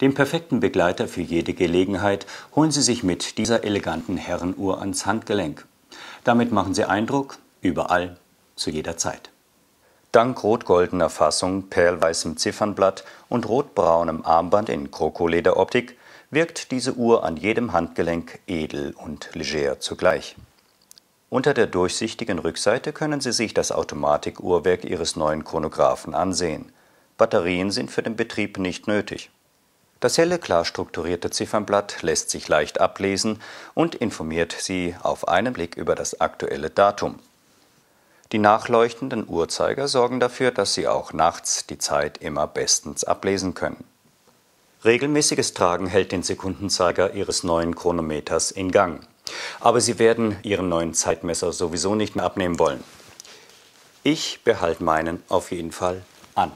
Den perfekten Begleiter für jede Gelegenheit holen Sie sich mit dieser eleganten Herrenuhr ans Handgelenk. Damit machen Sie Eindruck, überall, zu jeder Zeit. Dank rot-goldener Fassung, perlweißem Ziffernblatt und rotbraunem Armband in Krokolederoptik wirkt diese Uhr an jedem Handgelenk edel und leger zugleich. Unter der durchsichtigen Rückseite können Sie sich das Automatikuhrwerk Ihres neuen Chronographen ansehen. Batterien sind für den Betrieb nicht nötig. Das helle, klar strukturierte Ziffernblatt lässt sich leicht ablesen und informiert Sie auf einen Blick über das aktuelle Datum. Die nachleuchtenden Uhrzeiger sorgen dafür, dass Sie auch nachts die Zeit immer bestens ablesen können. Regelmäßiges Tragen hält den Sekundenzeiger Ihres neuen Chronometers in Gang. Aber Sie werden Ihren neuen Zeitmesser sowieso nicht mehr abnehmen wollen. Ich behalte meinen auf jeden Fall an.